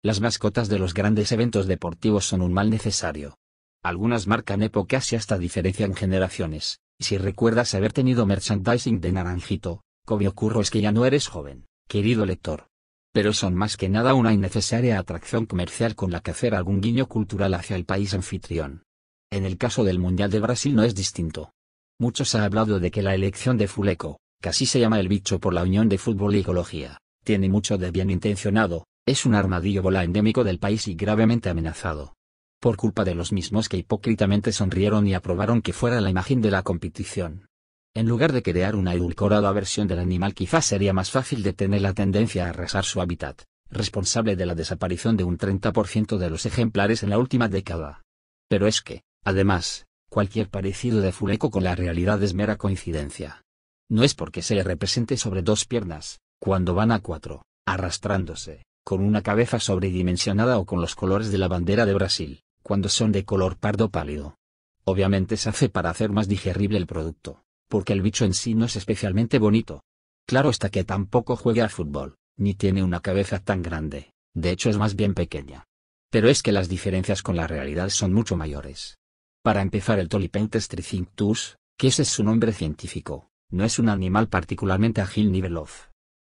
Las mascotas de los grandes eventos deportivos son un mal necesario. Algunas marcan épocas y hasta diferencian generaciones. Si recuerdas haber tenido merchandising de naranjito, como ocurro es que ya no eres joven, querido lector. Pero son más que nada una innecesaria atracción comercial con la que hacer algún guiño cultural hacia el país anfitrión. En el caso del Mundial de Brasil no es distinto. Muchos ha hablado de que la elección de Fuleco, que así se llama el bicho por la unión de fútbol y ecología, tiene mucho de bien intencionado, es un armadillo bola endémico del país y gravemente amenazado. Por culpa de los mismos que hipócritamente sonrieron y aprobaron que fuera la imagen de la competición. En lugar de crear una edulcorada versión del animal quizás sería más fácil detener la tendencia a arrasar su hábitat, responsable de la desaparición de un 30% de los ejemplares en la última década. Pero es que, además, cualquier parecido de Fuleco con la realidad es mera coincidencia. No es porque se le represente sobre dos piernas, cuando van a cuatro, arrastrándose con una cabeza sobredimensionada o con los colores de la bandera de Brasil, cuando son de color pardo pálido. Obviamente se hace para hacer más digerible el producto, porque el bicho en sí no es especialmente bonito. Claro está que tampoco juega al fútbol, ni tiene una cabeza tan grande, de hecho es más bien pequeña. Pero es que las diferencias con la realidad son mucho mayores. Para empezar el Tolipentestricinctus, que ese es su nombre científico, no es un animal particularmente ágil ni veloz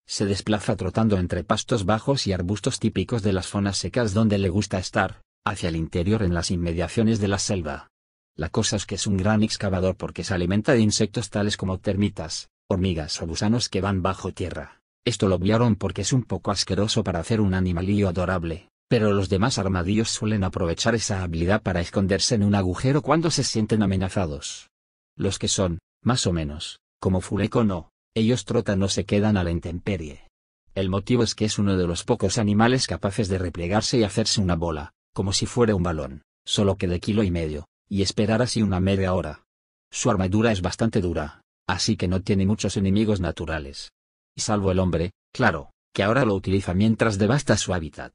se desplaza trotando entre pastos bajos y arbustos típicos de las zonas secas donde le gusta estar, hacia el interior en las inmediaciones de la selva. La cosa es que es un gran excavador porque se alimenta de insectos tales como termitas, hormigas o gusanos que van bajo tierra. Esto lo obviaron porque es un poco asqueroso para hacer un animalillo adorable, pero los demás armadillos suelen aprovechar esa habilidad para esconderse en un agujero cuando se sienten amenazados. Los que son, más o menos, como Fuleco, no, ellos trotan o se quedan a la intemperie. El motivo es que es uno de los pocos animales capaces de replegarse y hacerse una bola, como si fuera un balón, solo que de kilo y medio, y esperar así una media hora. Su armadura es bastante dura, así que no tiene muchos enemigos naturales. Y salvo el hombre, claro, que ahora lo utiliza mientras devasta su hábitat.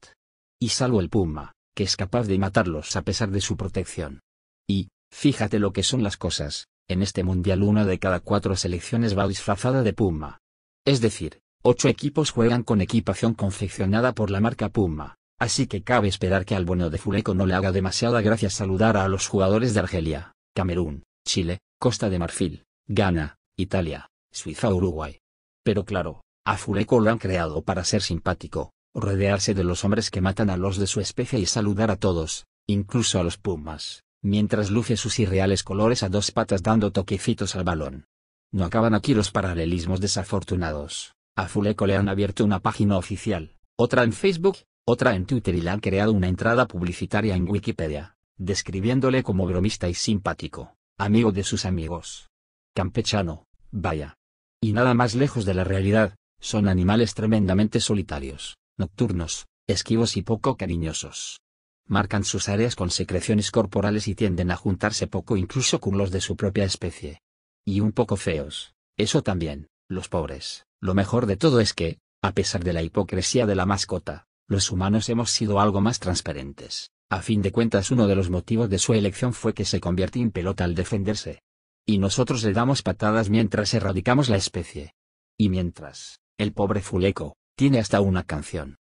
Y salvo el puma, que es capaz de matarlos a pesar de su protección. Y, fíjate lo que son las cosas, en este mundial una de cada cuatro selecciones va disfrazada de Puma. Es decir, ocho equipos juegan con equipación confeccionada por la marca Puma, así que cabe esperar que al bueno de Fuleco no le haga demasiada gracia saludar a los jugadores de Argelia, Camerún, Chile, Costa de Marfil, Ghana, Italia, Suiza o Uruguay. Pero claro, a Fuleco lo han creado para ser simpático, rodearse de los hombres que matan a los de su especie y saludar a todos, incluso a los Pumas mientras luce sus irreales colores a dos patas dando toquecitos al balón. No acaban aquí los paralelismos desafortunados. A Fuleco le han abierto una página oficial, otra en Facebook, otra en Twitter y le han creado una entrada publicitaria en Wikipedia, describiéndole como bromista y simpático, amigo de sus amigos. Campechano, vaya. Y nada más lejos de la realidad, son animales tremendamente solitarios, nocturnos, esquivos y poco cariñosos marcan sus áreas con secreciones corporales y tienden a juntarse poco incluso con los de su propia especie. Y un poco feos, eso también, los pobres. Lo mejor de todo es que, a pesar de la hipocresía de la mascota, los humanos hemos sido algo más transparentes. A fin de cuentas uno de los motivos de su elección fue que se convierte en pelota al defenderse. Y nosotros le damos patadas mientras erradicamos la especie. Y mientras, el pobre fuleco, tiene hasta una canción.